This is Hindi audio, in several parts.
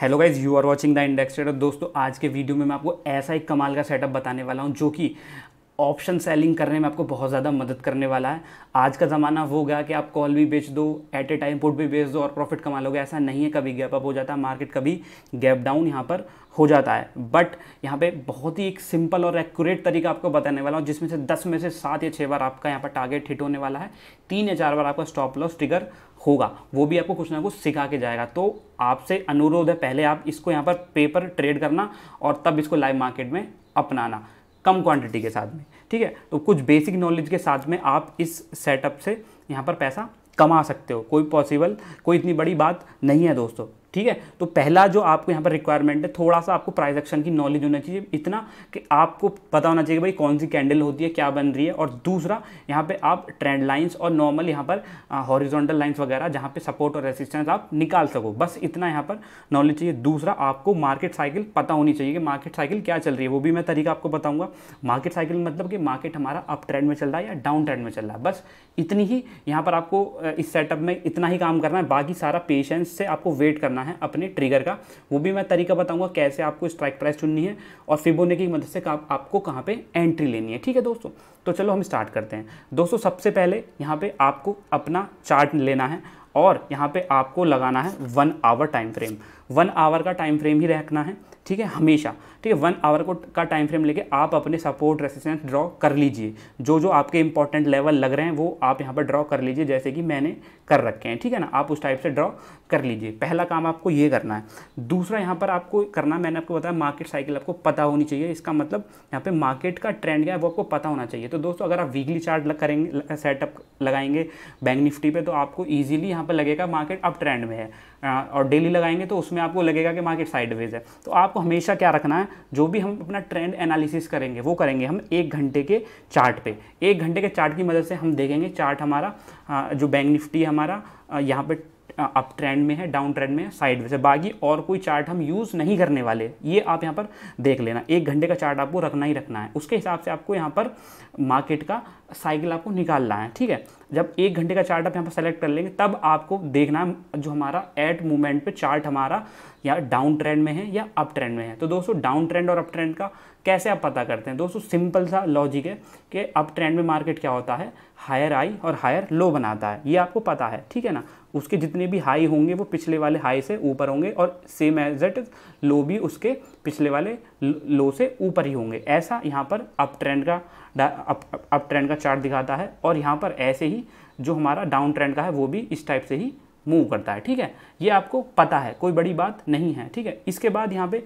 hello guys you are watching the index trader दोस्तों आज के वीडियो में मैं आपको ऐसा एक कमाल का सेटअप बताने वाला हूँ जो कि ऑप्शन सेलिंग करने में आपको बहुत ज़्यादा मदद करने वाला है आज का ज़माना वो गया कि आप कॉल भी बेच दो एट ए टाइम पुट भी बेच दो और प्रॉफिट कमा लोगे ऐसा नहीं है कभी गैप अप हो जाता है मार्केट कभी गैप डाउन यहाँ पर हो जाता है बट यहाँ पे बहुत ही एक सिंपल और एक्यूरेट तरीका आपको बताने वाला हूँ जिसमें से दस में से सात या छः बार आपका यहाँ पर टारगेट हिट होने वाला है तीन या चार बार आपका स्टॉप लॉस ट्रिगर होगा वो भी आपको कुछ ना कुछ सिखा के जाएगा तो आपसे अनुरोध है पहले आप इसको यहाँ पर पेपर ट्रेड करना और तब इसको लाइव मार्केट में अपनाना कम क्वांटिटी के साथ में ठीक है तो कुछ बेसिक नॉलेज के साथ में आप इस सेटअप से यहाँ पर पैसा कमा सकते हो कोई पॉसिबल कोई इतनी बड़ी बात नहीं है दोस्तों ठीक है तो पहला जो आपको यहाँ पर रिक्वायरमेंट है थोड़ा सा आपको प्राइस एक्शन की नॉलेज होना चाहिए इतना कि आपको पता होना चाहिए भाई कौन सी कैंडल होती है क्या बन रही है और दूसरा यहाँ पे आप ट्रेंड लाइंस और नॉर्मल यहाँ पर हॉरिजॉन्टल लाइंस वगैरह जहाँ पे सपोर्ट और रेसिस्टेंस आप निकाल सको बस इतना यहाँ पर नॉलेज चाहिए दूसरा आपको मार्केट साइकिल पता होनी चाहिए कि मार्केट साइकिल क्या चल रही है वो भी मैं तरीका आपको बताऊँगा मार्केट साइकिल मतलब कि मार्केट हमारा अप ट्रेंड में चल रहा है या डाउन ट्रेंड में चल रहा है बस इतनी ही यहाँ पर आपको इस सेटअप में इतना ही काम करना है बाकी सारा पेशेंस से आपको वेट करना है है अपने ट्रिगर का वो भी मैं तरीका बताऊंगा कैसे आपको स्ट्राइक प्राइस चुननी है और फिबोने की मदद से आप, आपको कहाँ पे एंट्री लेनी है ठीक है दोस्तों तो चलो हम स्टार्ट करते हैं दोस्तों सबसे पहले यहाँ पे आपको अपना चार्ट लेना है और यहाँ पे आपको लगाना है one hour time frame one hour का टाइम फ्रेम ही रखना है ठीक है हमेशा ठीक है वन आवर को का टाइम फ्रेम लेके आप अपने सपोर्ट रेसिस्टेंस ड्रॉ कर लीजिए जो जो आपके इंपॉर्टेंट लेवल लग रहे हैं वो आप यहाँ पर ड्रॉ कर लीजिए जैसे कि मैंने कर रखे हैं ठीक है ना आप उस टाइप से ड्रॉ कर लीजिए पहला काम आपको ये करना है दूसरा यहाँ पर आपको करना मैंने आपको बताया मार्केट साइकिल आपको पता होनी चाहिए इसका मतलब यहाँ पर मार्केट का ट्रेंड क्या है वो आपको पता होना चाहिए तो दोस्तों अगर आप वीकली चार्ट लग करेंगे सेटअप लगाएंगे बैंक निफ्टी पर तो आपको ईजिली यहाँ पर लगेगा मार्केट अप ट्रेंड में है और डेली लगाएंगे तो उसमें आपको लगेगा कि मार्केट साइडवेज है तो आपको हमेशा क्या रखना है जो भी हम अपना ट्रेंड एनालिसिस करेंगे वो करेंगे हम एक घंटे के चार्ट पे एक घंटे के चार्ट की मदद से हम देखेंगे चार्ट हमारा जो बैंक निफ्टी है हमारा यहाँ पर अप ट्रेंड में है डाउन ट्रेंड में है साइड में से बाकी और कोई चार्ट हम यूज़ नहीं करने वाले ये आप यहाँ पर देख लेना एक घंटे का चार्ट आपको रखना ही रखना है उसके हिसाब से आपको यहाँ पर मार्केट का साइकिल आपको निकालना है ठीक है जब एक घंटे का चार्ट आप यहाँ पर सेलेक्ट कर लेंगे तब आपको देखना जो हमारा एट मोमेंट पे चार्ट हमारा या डाउन ट्रेंड में है या अप ट्रेंड में है तो दोस्तों डाउन ट्रेंड और अप ट्रेंड का कैसे आप पता करते हैं दोस्तों सिंपल सा लॉजिक है कि अप ट्रेंड में मार्केट क्या होता है हायर हाई और हायर लो बनाता है ये आपको पता है ठीक है ना उसके जितने भी हाई होंगे वो पिछले वाले हाई से ऊपर होंगे और सेम एज एट लो भी उसके पिछले वाले लो से ऊपर ही होंगे ऐसा यहाँ पर अप ट्रेंड का अप, अप, अप ट्रेंड का चार्ट दिखाता है और यहाँ पर ऐसे ही जो हमारा डाउन ट्रेंड का है वो भी इस टाइप से ही मूव करता है ठीक है ये आपको पता है कोई बड़ी बात नहीं है ठीक है इसके बाद यहाँ पे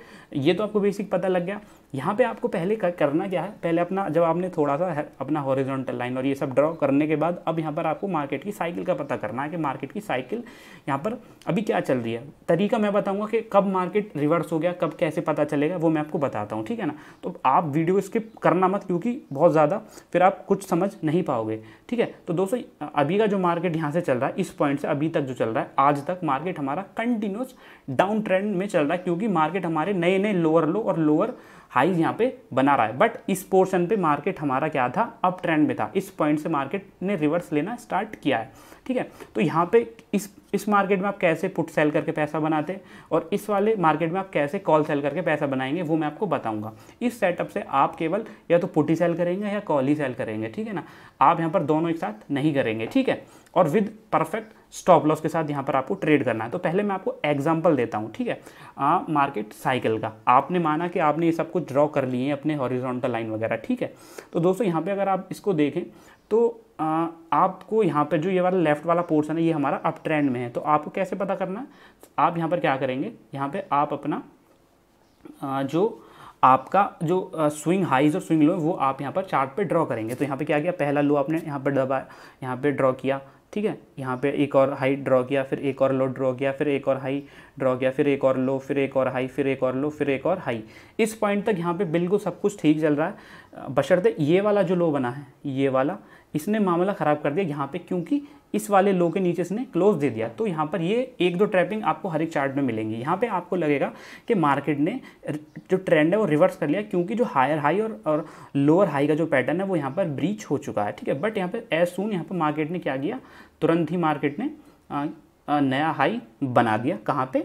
ये तो आपको बेसिक पता लग गया यहाँ पे आपको पहले करना क्या है पहले अपना जब आपने थोड़ा सा अपना हॉरिजॉन्टल लाइन और ये सब ड्रॉ करने के बाद अब यहाँ पर आपको मार्केट की साइकिल का पता करना है कि मार्केट की साइकिल यहाँ पर अभी क्या चल रही है तरीका मैं बताऊँगा कि कब मार्केट रिवर्स हो गया कब कैसे पता चलेगा वो मैं आपको बताता हूँ ठीक है ना तो आप वीडियो स्किप करना मत क्योंकि बहुत ज़्यादा फिर आप कुछ समझ नहीं पाओगे ठीक है तो दोस्तों अभी का जो मार्केट यहाँ से चल रहा है इस पॉइंट से अभी तक जो चल रहा है आज तक मार्केट हमारा कंटिन्यूस डाउन ट्रेंड में चल रहा है क्योंकि मार्केट हमारे नए नए लोअर लो और लोअर हाईज यहाँ पे बना रहा है बट इस पोर्शन पे मार्केट हमारा क्या था अप ट्रेंड में था इस पॉइंट से मार्केट ने रिवर्स लेना स्टार्ट किया है ठीक है तो यहाँ पे इस इस मार्केट में आप कैसे पुट सेल करके पैसा बनाते हैं और इस वाले मार्केट में आप कैसे कॉल सेल करके पैसा बनाएंगे वो मैं आपको बताऊंगा इस सेटअप से आप केवल या तो पुट ही सेल करेंगे या कॉल ही सेल करेंगे ठीक है ना आप यहाँ पर दोनों एक साथ नहीं करेंगे ठीक है और विद परफेक्ट स्टॉप लॉस के साथ यहाँ पर आपको ट्रेड करना है तो पहले मैं आपको एग्जाम्पल देता हूँ ठीक है आ, मार्केट साइकिल का आपने माना कि आपने ये सब कुछ ड्रॉ कर लिए हैं अपने हॉरिजॉन्टल लाइन वगैरह ठीक है तो दोस्तों यहाँ पे अगर आप इसको देखें तो आ, आपको यहाँ पर जो ये वाला लेफ्ट वाला पोर्सन है ये हमारा अप ट्रेंड में है तो आपको कैसे पता करना है आप यहाँ पर क्या करेंगे यहाँ पर आप अपना आ, जो आपका जो स्विंग हाइज और स्विंग लो है वो आप यहाँ पर चार्ट पे ड्रॉ करेंगे तो यहाँ पे क्या किया पहला लो आपने यहाँ पर दबाया यहाँ पे ड्रॉ किया ठीक है यहाँ पे एक और हाई ड्रॉ किया फिर एक और लो ड्रॉ किया फिर एक और हाई ड्रॉ किया फिर एक और लो फिर एक और हाई फिर एक और लो फिर एक और हाई इस पॉइंट तक यहाँ पे बिल्कुल सब कुछ ठीक चल रहा है बशर्ते ये वाला जो लो बना है ये वाला इसने मामला ख़राब कर दिया यहाँ पे क्योंकि इस वाले लो के नीचे इसने क्लोज दे दिया तो यहाँ पर ये एक दो ट्रैपिंग आपको हर एक चार्ट में मिलेंगी यहाँ पे आपको लगेगा कि मार्केट ने जो ट्रेंड है वो रिवर्स कर लिया क्योंकि जो हायर हाई और और लोअर हाई का जो पैटर्न है वो यहाँ पर ब्रीच हो चुका है ठीक है बट यहाँ पर एज सून यहाँ पर मार्केट ने क्या किया तुरंत ही मार्केट ने नया हाई बना दिया कहाँ पर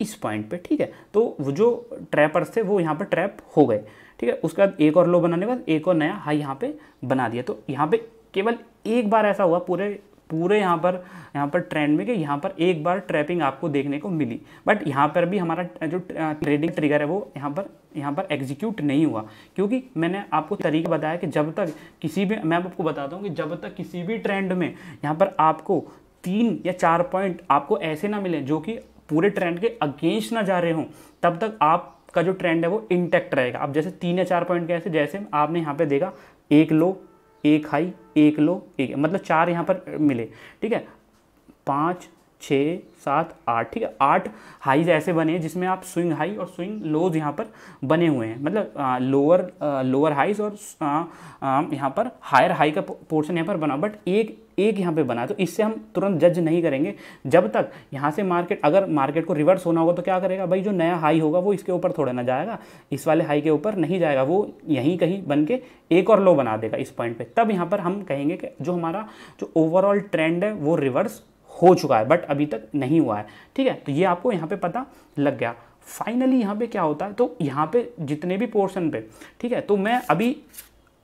इस पॉइंट पर ठीक है तो वो जो ट्रैपर्स थे वो यहाँ पर ट्रैप हो गए ठीक है उसके बाद एक और लो बनाने के बाद एक और नया हाई यहाँ पे बना दिया तो यहाँ पे केवल एक बार ऐसा हुआ पूरे पूरे यहाँ पर यहाँ पर ट्रेंड में कि यहाँ पर एक बार ट्रैपिंग आपको देखने को मिली बट यहाँ पर भी हमारा जो ट्रेडिंग ट्रिगर है वो यहाँ पर यहाँ पर एग्जीक्यूट नहीं हुआ क्योंकि मैंने आपको तरीके बताया कि जब तक किसी भी मैं आपको बताता हूँ कि जब तक किसी भी ट्रेंड में यहाँ पर आपको तीन या चार पॉइंट आपको ऐसे ना मिले जो कि पूरे ट्रेंड के अगेंस्ट ना जा रहे हों तब तक आपका जो ट्रेंड है वो इंटैक्ट रहेगा आप जैसे तीन या चार पॉइंट कैसे जैसे आपने यहाँ पर देखा एक लो एक हाई एक लो एक मतलब चार यहाँ पर मिले ठीक है पाँच छः सात आठ ठीक है आठ हाईज ऐसे बने हैं जिसमें आप स्विंग हाई और स्विंग लोज यहाँ पर बने हुए हैं मतलब लोअर लोअर हाईज और यहाँ पर हायर हाई का पोर्शन यहाँ पर बना बट एक एक यहाँ पे बना तो इससे हम तुरंत जज नहीं करेंगे जब तक यहाँ से मार्केट अगर मार्केट को रिवर्स होना होगा तो क्या करेगा भाई जो नया हाई होगा वो इसके ऊपर थोड़ा ना जाएगा इस वाले हाई के ऊपर नहीं जाएगा वो यहीं कहीं बन के एक और लो बना देगा इस पॉइंट पे तब यहाँ पर हम कहेंगे कि जो हमारा जो ओवरऑल ट्रेंड है वो रिवर्स हो चुका है बट अभी तक नहीं हुआ है ठीक है तो ये आपको यहाँ पे पता लग गया फाइनली यहाँ पे क्या होता है तो यहाँ पे जितने भी पोर्शन पे ठीक है तो मैं अभी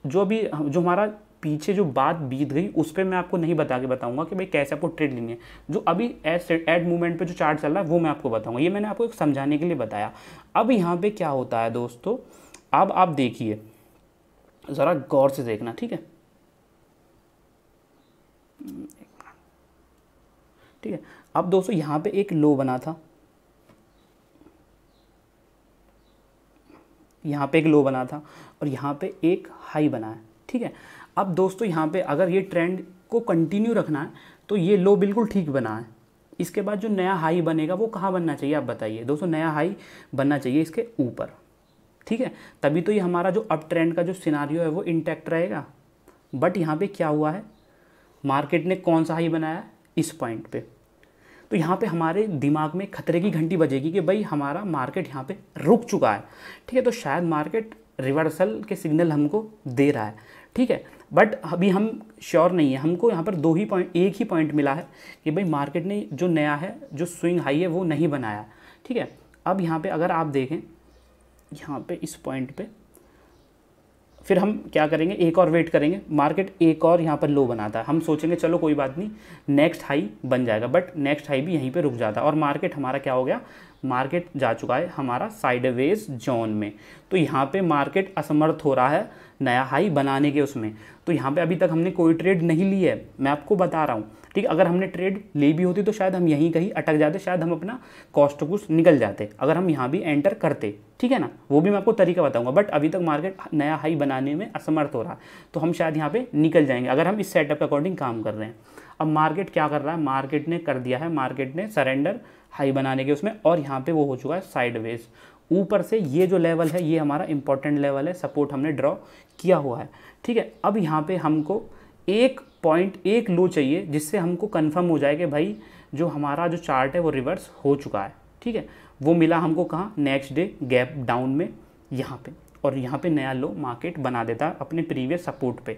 जो अभी जो हमारा पीछे जो बात बीत गई उस पर मैं आपको नहीं बता के बताऊंगा कि भाई कैसे आपको ट्रेड लेनी है जो अभी एड एड मूवमेंट पे जो चार्ट चल रहा है वो मैं आपको बताऊंगा ये मैंने आपको एक समझाने के लिए बताया अब यहाँ पे क्या होता है दोस्तों अब आप देखिए ज़रा गौर से देखना ठीक है ठीक है अब दोस्तों यहाँ पे एक लो बना था यहाँ पे एक लो बना था और यहाँ पे एक हाई बना है ठीक है अब दोस्तों यहाँ पे अगर ये ट्रेंड को कंटिन्यू रखना है तो ये लो बिल्कुल ठीक बना है इसके बाद जो नया हाई बनेगा वो कहाँ बनना चाहिए आप बताइए दोस्तों नया हाई बनना चाहिए इसके ऊपर ठीक है तभी तो ये हमारा जो अप ट्रेंड का जो सिनारियो है वो इंटैक्ट रहेगा बट यहाँ पे क्या हुआ है मार्केट ने कौन सा हाई बनाया इस पॉइंट पे तो यहाँ पे हमारे दिमाग में खतरे की घंटी बजेगी कि भाई हमारा मार्केट यहाँ पे रुक चुका है ठीक है तो शायद मार्केट रिवर्सल के सिग्नल हमको दे रहा है ठीक है बट अभी हम श्योर नहीं है हमको यहाँ पर दो ही पॉइंट एक ही पॉइंट मिला है कि भाई मार्केट ने जो नया है जो स्विंग हाई है वो नहीं बनाया ठीक है अब यहाँ पर अगर आप देखें यहाँ पर इस पॉइंट पर फिर हम क्या करेंगे एक और वेट करेंगे मार्केट एक और यहाँ पर लो बनाता है हम सोचेंगे चलो कोई बात नहीं नेक्स्ट हाई बन जाएगा बट नेक्स्ट हाई भी यहीं पे रुक जाता है और मार्केट हमारा क्या हो गया मार्केट जा चुका है हमारा साइडवेज जोन में तो यहाँ पे मार्केट असमर्थ हो रहा है नया हाई बनाने के उसमें तो यहाँ पे अभी तक हमने कोई ट्रेड नहीं ली है मैं आपको बता रहा हूँ ठीक अगर हमने ट्रेड ली भी होती तो शायद हम यहीं कहीं अटक जाते शायद हम अपना कॉस्ट कुछ निकल जाते अगर हम यहाँ भी एंटर करते ठीक है ना वो भी मैं आपको तरीका बताऊंगा बट अभी तक मार्केट नया हाई बनाने में असमर्थ हो रहा है तो हम शायद यहाँ पे निकल जाएंगे अगर हम इस सेटअप के अकॉर्डिंग काम कर रहे हैं अब मार्केट क्या कर रहा है मार्केट ने कर दिया है मार्केट ने सरेंडर हाई बनाने के उसमें और यहाँ पर वो हो चुका है साइडवेज ऊपर से ये जो लेवल है ये हमारा इंपॉर्टेंट लेवल है सपोर्ट हमने ड्रॉ किया हुआ है ठीक है अब यहाँ पे हमको एक पॉइंट एक लो चाहिए जिससे हमको कंफर्म हो जाए कि भाई जो हमारा जो चार्ट है वो रिवर्स हो चुका है ठीक है वो मिला हमको कहाँ नेक्स्ट डे गैप डाउन में यहाँ पर और यहाँ पर नया लो मार्केट बना देता है अपने प्रीवियस सपोर्ट पर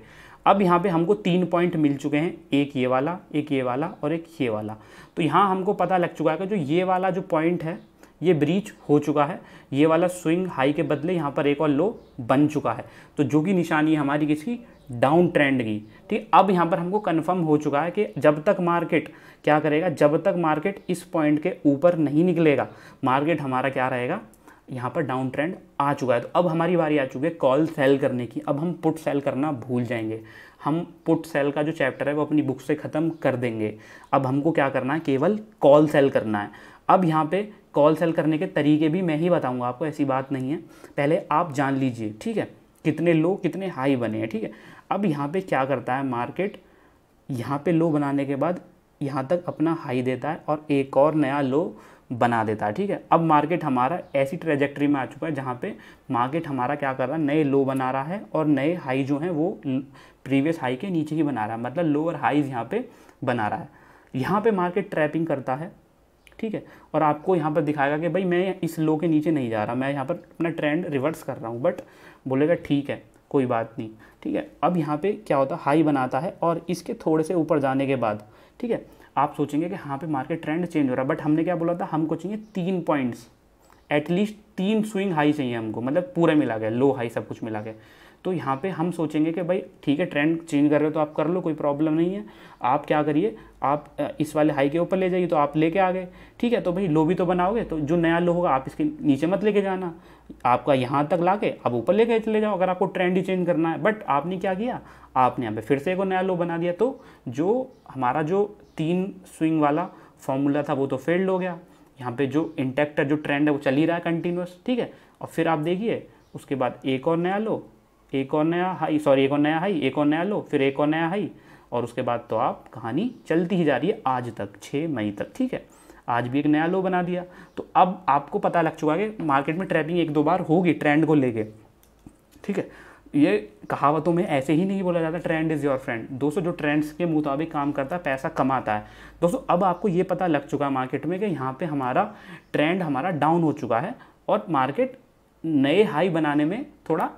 अब यहाँ पे हमको तीन पॉइंट मिल चुके हैं एक ये वाला एक ये वाला और एक ये वाला तो यहाँ हमको पता लग चुका है कि जो ये वाला जो पॉइंट है ये ब्रीच हो चुका है ये वाला स्विंग हाई के बदले यहाँ पर एक और लो बन चुका है तो जो कि निशानी है हमारी किसकी डाउन ट्रेंड की ठीक अब यहाँ पर हमको कन्फर्म हो चुका है कि जब तक मार्केट क्या करेगा जब तक मार्केट इस पॉइंट के ऊपर नहीं निकलेगा मार्केट हमारा क्या रहेगा यहाँ पर डाउन ट्रेंड आ चुका है तो अब हमारी बारी आ चुकी है कॉल सेल करने की अब हम पुट सेल करना भूल जाएंगे हम पुट सेल का जो चैप्टर है वो अपनी बुक से ख़त्म कर देंगे अब हमको क्या करना है केवल कॉल सेल करना है अब यहाँ पे कॉल सेल करने के तरीके भी मैं ही बताऊंगा आपको ऐसी बात नहीं है पहले आप जान लीजिए ठीक है कितने लो कितने हाई बने हैं ठीक है अब यहाँ पे क्या करता है मार्केट यहाँ पे लो बनाने के बाद यहाँ तक अपना हाई देता है और एक और नया लो बना देता है ठीक है अब मार्केट हमारा ऐसी ट्रेजेक्ट्री में आ चुका है जहाँ पे मार्केट हमारा क्या कर रहा है नए लो बना रहा है और नए हाई जो हैं वो प्रीवियस हाई के नीचे ही बना रहा है मतलब लोअर हाईज यहाँ पे बना रहा है यहाँ पे मार्केट ट्रैपिंग करता है ठीक है और आपको यहाँ पर दिखाएगा कि भाई मैं इस लो के नीचे नहीं जा रहा मैं यहाँ पर अपना ट्रेंड रिवर्स कर रहा हूँ बट बोलेगा ठीक है कोई बात नहीं ठीक है अब यहाँ पे क्या होता है हाई बनाता है और इसके थोड़े से ऊपर जाने के बाद ठीक है आप सोचेंगे कि यहाँ पे मार्केट ट्रेंड चेंज हो रहा है बट हमने क्या बोला था हमको चाहिए तीन पॉइंट्स एटलीस्ट तीन स्विंग हाई चाहिए हमको मतलब पूरा मिला गया लो हाई सब कुछ मिला गया तो यहाँ पे हम सोचेंगे कि भाई ठीक है ट्रेंड चेंज कर रहे हो तो आप कर लो कोई प्रॉब्लम नहीं है आप क्या करिए आप इस वाले हाई के ऊपर ले जाइए तो आप लेके आ गए ठीक है तो भाई लो भी तो बनाओगे तो जो नया लो होगा आप इसके नीचे मत लेके जाना आपका यहाँ तक ला के आप ऊपर लेके चले जाओ अगर आपको ट्रेंड ही चेंज करना है बट आपने क्या किया आपने यहाँ पे फिर से एक नया लो बना दिया तो जो हमारा जो तीन स्विंग वाला फॉर्मूला था वो तो फेल्ड हो गया यहाँ पर जो इंटेक्टर जो ट्रेंड है वो चल ही रहा है कंटिन्यूस ठीक है और फिर आप देखिए उसके बाद एक और नया लो एक और नया हाई सॉरी एक और नया हाई एक और नया लो फिर एक और नया हाई और उसके बाद तो आप कहानी चलती ही जा रही है आज तक छः मई तक ठीक है आज भी एक नया लो बना दिया तो अब आपको पता लग चुका है कि मार्केट में ट्रैपिंग एक दो बार होगी ट्रेंड को लेके ठीक है ये कहावतों में ऐसे ही नहीं बोला जाता ट्रेंड इज़ योर फ्रेंड दोस्तों जो ट्रेंड्स के मुताबिक काम करता है पैसा कमाता है दोस्तों अब आपको ये पता लग चुका है मार्केट में कि यहाँ पे हमारा ट्रेंड हमारा डाउन हो चुका है और मार्केट नए हाई बनाने में थोड़ा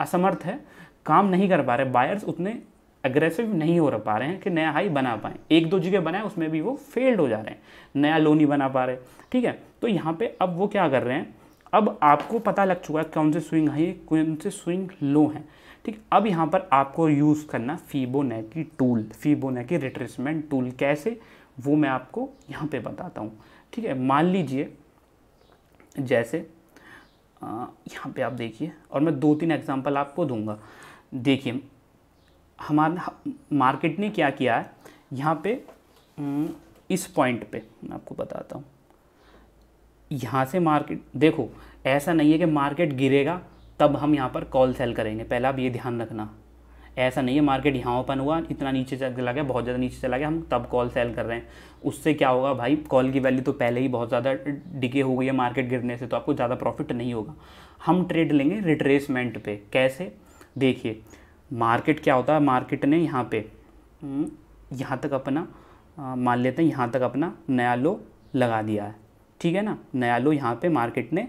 असमर्थ है काम नहीं कर पा रहे बायर्स उतने अग्रेसिव नहीं हो पा रहे हैं कि नया हाई बना पाए एक दो जगह बनाए उसमें भी वो फेल्ड हो जा रहे हैं नया लो नहीं बना पा रहे ठीक है तो यहाँ पे अब वो क्या कर रहे हैं अब आपको पता लग चुका है कौन से स्विंग हाई है कौन से स्विंग लो हैं ठीक अब यहाँ पर आपको यूज़ करना Fibonacci tool Fibonacci retracement tool कैसे वो मैं आपको यहाँ पे बताता हूँ ठीक है मान लीजिए जैसे यहाँ पे आप देखिए और मैं दो तीन एग्जांपल आपको दूंगा देखिए हमारे मार्केट ने क्या किया है यहाँ पे इस पॉइंट पे मैं आपको बताता हूँ यहाँ से मार्केट देखो ऐसा नहीं है कि मार्केट गिरेगा तब हम यहाँ पर कॉल सेल करेंगे पहले आप ये ध्यान रखना ऐसा नहीं है मार्केट यहाँ ओपन हुआ इतना नीचे चला गया बहुत ज़्यादा नीचे चला गया हम तब कॉल सेल कर रहे हैं उससे क्या होगा भाई कॉल की वैल्यू तो पहले ही बहुत ज़्यादा डिके हो गई है मार्केट गिरने से तो आपको ज़्यादा प्रॉफिट नहीं होगा हम ट्रेड लेंगे रिट्रेसमेंट पे कैसे देखिए मार्केट क्या होता है मार्केट ने यहाँ पे हम्म, यहाँ तक अपना मान लेते हैं यहाँ तक अपना नया लो लगा दिया है ठीक है ना नया लो यहाँ पे मार्केट ने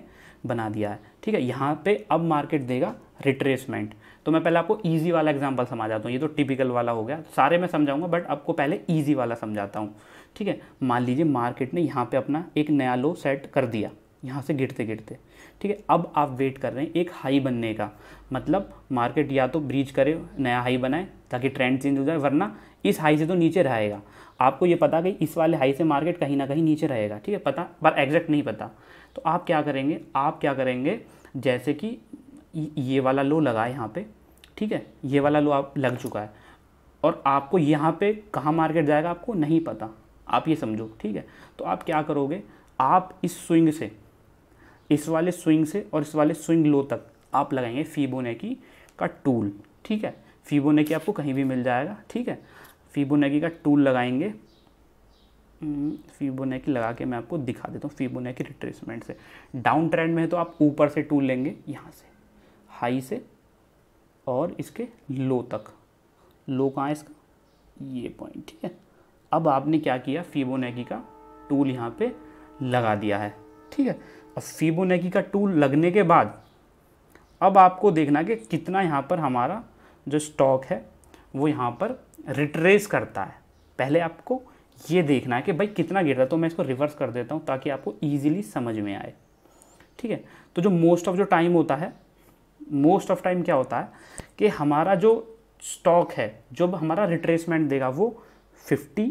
बना दिया है ठीक है यहाँ पे अब मार्केट देगा रिट्रेसमेंट तो मैं पहले आपको ईजी वाला एग्जाम्पल समझाता हूँ ये तो टिपिकल वाला हो गया सारे मैं समझाऊंगा बट आपको पहले ईजी वाला समझाता हूँ ठीक है मान लीजिए मार्केट ने यहाँ पर अपना एक नया लो सेट कर दिया यहाँ से गिरते गिरते ठीक है अब आप वेट कर रहे हैं एक हाई बनने का मतलब मार्केट या तो ब्रीच करे नया हाई बनाए ताकि ट्रेंड चेंज हो जाए वरना इस हाई से तो नीचे रहेगा आपको ये पता कि इस वाले हाई से मार्केट कहीं ना कहीं नीचे रहेगा ठीक है पता पर एग्जैक्ट नहीं पता तो आप क्या करेंगे आप क्या करेंगे जैसे कि ये वाला लो लगा यहाँ पर ठीक है ये वाला लो आप लग चुका है और आपको यहाँ पर कहाँ मार्केट जाएगा आपको नहीं पता आप ये समझो ठीक है तो आप क्या करोगे आप इस स्विंग से इस वाले स्विंग से और इस वाले स्विंग लो तक आप लगाएंगे फीबोनेकी का टूल ठीक है फीबोनेकी आपको कहीं भी मिल जाएगा ठीक है फीबोनेकी का टूल लगाएंगे फीबोनेकी हम्म, लगा के मैं आपको दिखा देता हूँ फीबोनेकी रिट्रेसमेंट से डाउन ट्रेंड में है तो आप ऊपर से टूल लेंगे यहाँ से हाई से और इसके लो तक लो कहाँ है इसका ये पॉइंट ठीक है अब आपने क्या किया फीबोनेकी का टूल यहाँ पे लगा दिया है ठीक है और फिबोनेकी का टूल लगने के बाद अब आपको देखना कि कितना यहाँ पर हमारा जो स्टॉक है वो यहाँ पर रिट्रेस करता है पहले आपको ये देखना है कि भाई कितना गिरता है तो मैं इसको रिवर्स कर देता हूँ ताकि आपको ईजिली समझ में आए ठीक है तो जो मोस्ट ऑफ जो टाइम होता है मोस्ट ऑफ टाइम क्या होता है कि हमारा जो स्टॉक है जो हमारा रिट्रेसमेंट देगा वो 50,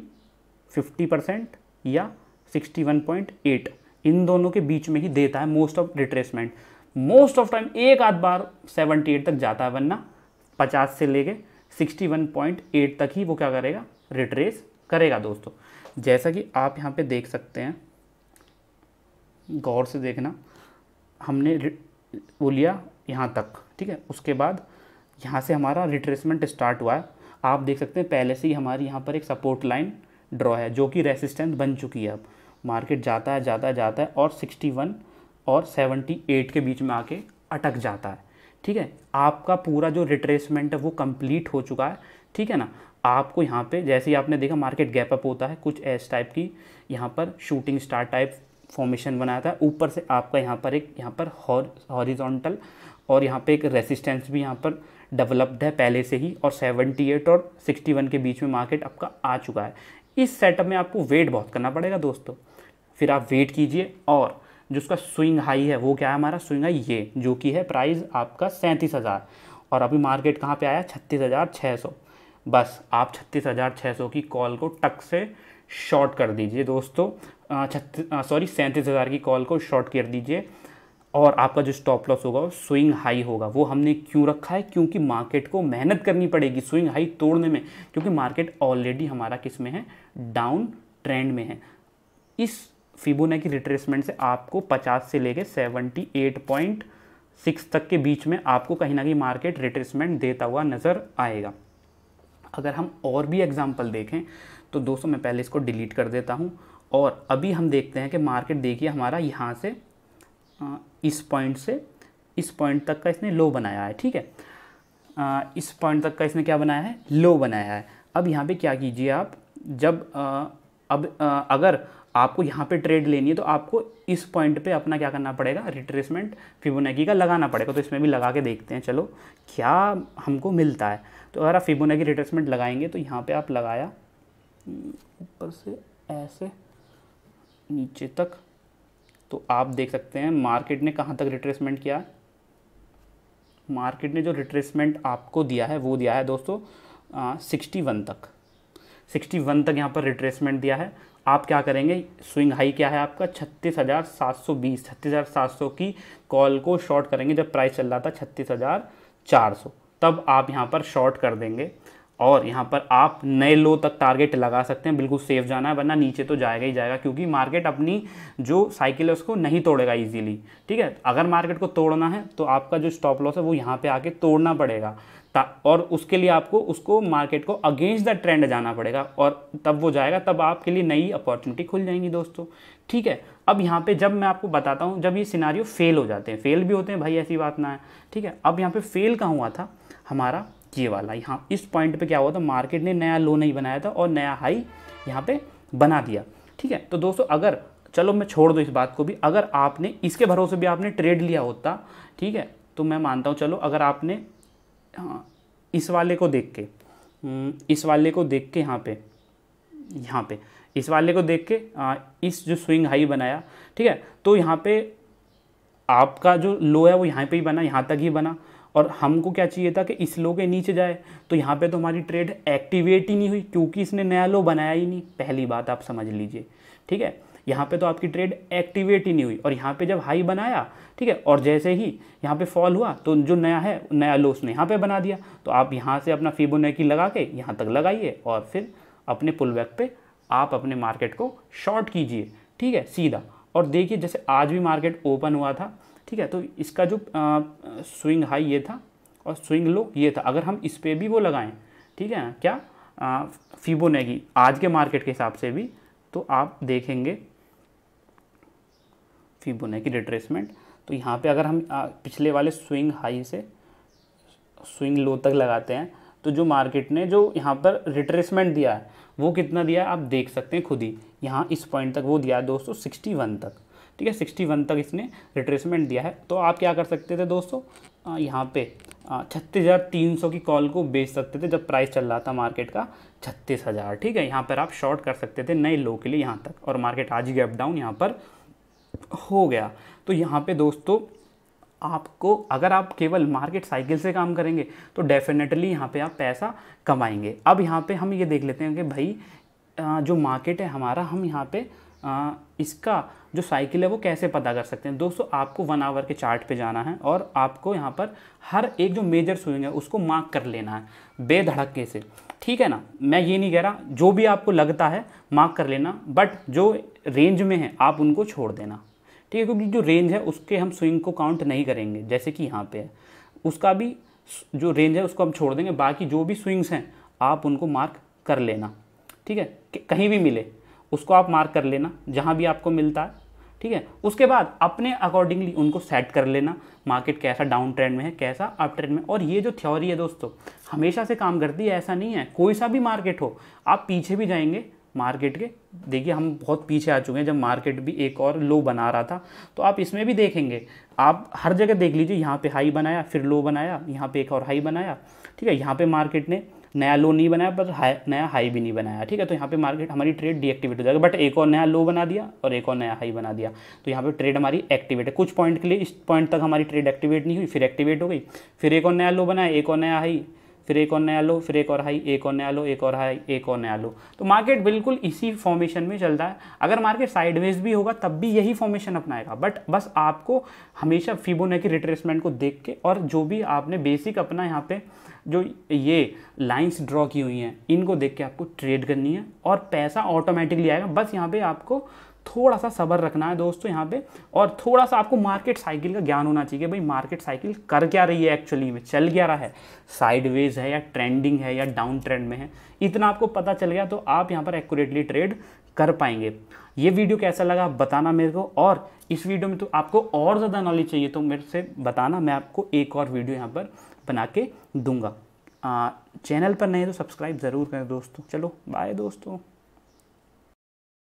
50 परसेंट या 61.8 इन दोनों के बीच में ही देता है most of retracement most of time एक आध बार 78 तक जाता है वरना 50 से लेके 61.8 तक ही वो क्या करेगा रिट्रेस करेगा दोस्तों जैसा कि आप यहाँ पे देख सकते हैं गौर से देखना हमने वो लिया यहाँ तक ठीक है उसके बाद यहाँ से हमारा रिट्रेसमेंट स्टार्ट हुआ है आप देख सकते हैं पहले से ही हमारी यहाँ पर एक सपोर्ट लाइन ड्रॉ है जो कि रेसिस्टेंस बन चुकी है अब मार्केट जाता है जाता है जाता है और 61 और 78 के बीच में आके अटक जाता है ठीक है आपका पूरा जो रिट्रेसमेंट है वो कंप्लीट हो चुका है ठीक है ना आपको यहाँ पे जैसे ही आपने देखा मार्केट गैप अप होता है कुछ एस टाइप की यहाँ पर शूटिंग स्टार टाइप फॉर्मेशन बनाया था ऊपर से आपका यहाँ पर एक यहाँ पर हॉरिजॉन्टल और यहाँ पे एक रेसिस्टेंस भी यहाँ पर डेवलप्ड है पहले से ही और 78 और 61 के बीच में मार्केट आपका आ चुका है इस सेटअप में आपको वेट बहुत करना पड़ेगा दोस्तों फिर आप वेट कीजिए और जो उसका स्विंग हाई है वो क्या है हमारा स्विंग हाई ये जो कि है प्राइस आपका सैंतीस हज़ार और अभी मार्केट कहाँ पे आया छत्तीस हज़ार छः सौ बस आप छत्तीस हज़ार छः सौ की कॉल को टक से शॉर्ट कर दीजिए दोस्तों छत्तीस सॉरी सैंतीस हज़ार की कॉल को शॉर्ट कर दीजिए और आपका जो स्टॉप लॉस होगा वो स्विंग हाई होगा वो हमने क्यों रखा है क्योंकि मार्केट को मेहनत करनी पड़ेगी स्विंग हाई तोड़ने में क्योंकि मार्केट ऑलरेडी हमारा किस में है डाउन ट्रेंड में है इस की रिट्रेसमेंट से आपको 50 से लेके 78.6 तक के बीच में आपको कहीं ना कहीं मार्केट रिट्रेसमेंट देता हुआ नज़र आएगा अगर हम और भी एग्जाम्पल देखें तो दोस्तों मैं पहले इसको डिलीट कर देता हूँ और अभी हम देखते हैं कि मार्केट देखिए हमारा यहाँ से इस पॉइंट से इस पॉइंट तक का इसने लो बनाया है ठीक है इस पॉइंट तक का इसने क्या बनाया है लो बनाया है अब यहाँ पे क्या कीजिए आप जब अब अगर आपको यहाँ पे ट्रेड लेनी है तो आपको इस पॉइंट पे अपना क्या करना पड़ेगा रिट्रेसमेंट फिबोनेकी का लगाना पड़ेगा तो इसमें भी लगा के देखते हैं चलो क्या हमको मिलता है तो अगर आप फिबोनेकी रिट्रेसमेंट लगाएंगे तो यहाँ पे आप लगाया ऊपर से ऐसे नीचे तक तो आप देख सकते हैं मार्केट ने कहाँ तक रिट्रेसमेंट किया है मार्केट ने जो रिट्रेसमेंट आपको दिया है वो दिया है दोस्तों सिक्सटी वन तक सिक्सटी वन तक यहाँ पर रिट्रेसमेंट दिया है आप क्या करेंगे स्विंग हाई क्या है आपका छत्तीस हज़ार सात सौ बीस छत्तीस हज़ार सात सौ की कॉल को शॉर्ट करेंगे जब प्राइस चल रहा था छत्तीस हज़ार चार सौ तब आप यहाँ पर शॉर्ट कर देंगे और यहाँ पर आप नए लो तक टारगेट लगा सकते हैं बिल्कुल सेफ जाना है वरना नीचे तो जाएगा ही जाएगा क्योंकि मार्केट अपनी जो साइकिल है उसको नहीं तोड़ेगा इजीली ठीक है अगर मार्केट को तोड़ना है तो आपका जो स्टॉप लॉस है वो यहाँ पे आके तोड़ना पड़ेगा और उसके लिए आपको उसको मार्केट को अगेंस्ट द ट्रेंड जाना पड़ेगा और तब वो जाएगा तब आपके लिए नई अपॉर्चुनिटी खुल जाएंगी दोस्तों ठीक है अब यहाँ पे जब मैं आपको बताता हूँ जब ये सिनारियो फेल हो जाते हैं फेल भी होते हैं भाई ऐसी बात ना है ठीक है अब यहाँ पे फेल कहाँ हुआ था हमारा ये वाला यहाँ इस पॉइंट पर क्या हुआ था मार्केट ने नया लो नहीं बनाया था और नया हाई यहाँ पर बना दिया ठीक है तो दोस्तों अगर चलो मैं छोड़ दूँ इस बात को भी अगर आपने इसके भरोसे भी आपने ट्रेड लिया होता ठीक है तो मैं मानता हूँ चलो अगर आपने हाँ, इस वाले को देख के हम्म, इस वाले को देख के यहाँ पे यहाँ पे इस वाले को देख के इस जो स्विंग हाई बनाया ठीक है तो यहाँ पे आपका जो लो है वो यहाँ पे ही बना यहाँ तक ही बना और हमको क्या चाहिए था कि इस लो के नीचे जाए तो यहाँ पे तो हमारी ट्रेड एक्टिवेट ही नहीं हुई क्योंकि इसने नया लो बनाया ही नहीं पहली बात आप समझ लीजिए ठीक है यहाँ पे तो आपकी ट्रेड एक्टिवेट ही नहीं हुई और यहाँ पे जब हाई बनाया ठीक है और जैसे ही यहाँ पे फॉल हुआ तो जो नया है नया लो उसने यहाँ पे बना दिया तो आप यहाँ से अपना फिबोनेकी लगा के यहाँ तक लगाइए और फिर अपने पुल बैक पर आप अपने मार्केट को शॉर्ट कीजिए ठीक है सीधा और देखिए जैसे आज भी मार्केट ओपन हुआ था ठीक है तो इसका जो आ, स्विंग हाई ये था और स्विंग लो ये था अगर हम इस पर भी वो लगाएं ठीक है क्या क्या फिबोनेगी आज के मार्केट के हिसाब से भी तो आप देखेंगे फिबोनाची रिट्रेसमेंट तो यहाँ पे अगर हम पिछले वाले स्विंग हाई से स्विंग लो तक लगाते हैं तो जो मार्केट ने जो यहाँ पर रिट्रेसमेंट दिया है वो कितना दिया है आप देख सकते हैं खुद ही यहाँ इस पॉइंट तक वो दिया है दोस्तों सिक्सटी वन तक ठीक है सिक्सटी वन तक इसने रिट्रेसमेंट दिया है तो आप क्या कर सकते थे दोस्तों यहाँ पर छत्तीस हज़ार तीन सौ की कॉल को बेच सकते थे जब प्राइस चल रहा था मार्केट का छत्तीस हज़ार ठीक है यहाँ पर आप शॉर्ट कर सकते थे नए लो के लिए यहाँ तक और मार्केट आज ही गैप डाउन यहाँ पर हो गया तो यहाँ पे दोस्तों आपको अगर आप केवल मार्केट साइकिल से काम करेंगे तो डेफिनेटली यहाँ पे आप पैसा कमाएंगे अब यहाँ पे हम ये देख लेते हैं कि भाई जो मार्केट है हमारा हम यहाँ पे इसका जो साइकिल है वो कैसे पता कर सकते हैं दोस्तों आपको वन आवर के चार्ट पे जाना है और आपको यहाँ पर हर एक जो मेजर स्विंग है उसको मार्क कर लेना है बेधड़के से ठीक है ना मैं ये नहीं कह रहा जो भी आपको लगता है मार्क कर लेना बट जो रेंज में है आप उनको छोड़ देना ठीक है क्योंकि जो रेंज है उसके हम स्विंग को काउंट नहीं करेंगे जैसे कि यहाँ पर उसका भी जो रेंज है उसको हम छोड़ देंगे बाकी जो भी स्विंग्स हैं आप उनको मार्क कर लेना ठीक है कहीं भी मिले उसको आप मार्क कर लेना जहाँ भी आपको मिलता है ठीक है उसके बाद अपने अकॉर्डिंगली उनको सेट कर लेना मार्केट कैसा डाउन ट्रेंड में है कैसा अप ट्रेंड में और ये जो थ्योरी है दोस्तों हमेशा से काम करती है ऐसा नहीं है कोई सा भी मार्केट हो आप पीछे भी जाएंगे मार्केट के देखिए हम बहुत पीछे आ चुके हैं जब मार्केट भी एक और लो बना रहा था तो आप इसमें भी देखेंगे आप हर जगह देख लीजिए यहाँ पे हाई बनाया फिर लो बनाया यहाँ पे एक और हाई बनाया ठीक है यहाँ पे मार्केट ने नया लो नहीं बनाया पर हाई नया हाई भी नहीं बनाया ठीक है तो यहाँ पे मार्केट हमारी ट्रेड डीएक्टिवेट हो जाएगा बट एक और नया लो बना दिया और एक और नया हाई बना दिया तो यहाँ पे ट्रेड हमारी एक्टिवेट है कुछ पॉइंट के लिए इस पॉइंट तक हमारी ट्रेड एक्टिवेट नहीं हुई फिर एक्टिवेट हो गई फिर एक और नया लो बनाया एक और नया हाई फिर एक और नया लो फिर एक और हाई एक और नया लो एक और हाई एक और नया लो तो मार्केट बिल्कुल इसी फॉर्मेशन में चलता है अगर मार्केट साइडवेज भी होगा तब भी यही फॉर्मेशन अपनाएगा बट बस आपको हमेशा की रिट्रेसमेंट को देख के और जो भी आपने बेसिक अपना यहाँ पे जो ये लाइंस ड्रॉ की हुई हैं इनको देख के आपको ट्रेड करनी है और पैसा ऑटोमेटिकली आएगा बस यहाँ पे आपको थोड़ा सा सबर रखना है दोस्तों यहाँ पे और थोड़ा सा आपको मार्केट साइकिल का ज्ञान होना चाहिए भाई मार्केट साइकिल कर क्या रही है एक्चुअली में चल क्या रहा है साइडवेज है या ट्रेंडिंग है या डाउन ट्रेंड में है इतना आपको पता चल गया तो आप यहाँ पर एक्यूरेटली ट्रेड कर पाएंगे ये वीडियो कैसा लगा बताना मेरे को और इस वीडियो में तो आपको और ज़्यादा नॉलेज चाहिए तो मेरे से बताना मैं आपको एक और वीडियो यहाँ पर बना के दूंगा चैनल पर नहीं तो सब्सक्राइब ज़रूर करें दोस्तों चलो बाय दोस्तों